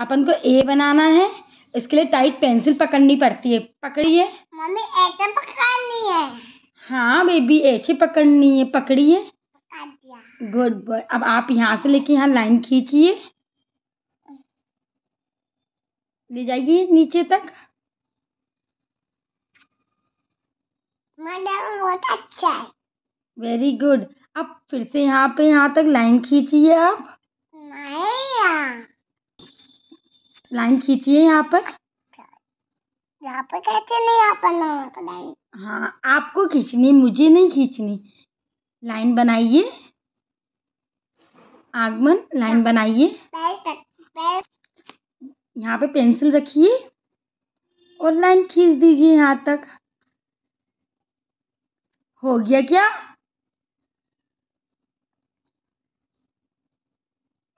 अपन को ए बनाना है इसके लिए टाइट पेंसिल पकड़नी पड़ती है पकड़िए मम्मी ऐसे तो पकड़नी है हाँ बेबी ऐसे पकड़नी है पकड़िए गुड बॉय अब आप यहाँ से लेके यहाँ लाइन खींचिए ले जाइए नीचे तक बहुत अच्छा है वेरी गुड अब फिर से यहाँ पे यहाँ तक लाइन खींचिए आप लाइन खींचिए यहाँ पर यहाँ पर कहते नहीं यहाँ हाँ आपको खींचनी मुझे नहीं खींचनी लाइन बनाइए आगमन लाइन हाँ। बनाइए यहाँ पे पेंसिल रखिए और लाइन खींच दीजिए यहाँ तक हो गया क्या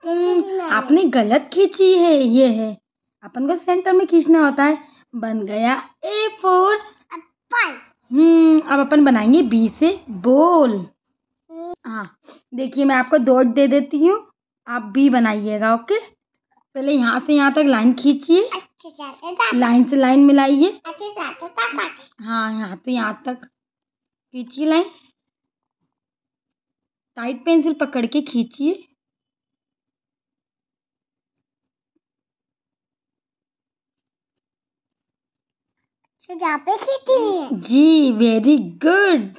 हम्म, आपने गलत खींची है ये है अपन को सेंटर में खींचना होता है बन गया ए फोर हम्म अब अपन बनाएंगे बी से बोल हाँ देखिए मैं आपको दो दे देती हूँ आप बी बनाइएगा ओके पहले यहाँ से यहाँ तक लाइन खींचिए लाइन से लाइन मिलाइए हाँ यहाँ से यहाँ तक खींचिए लाइन टाइट पेंसिल पकड़ के खींचिए तो यहाँ पे खेती हुई है जी वेरी गुड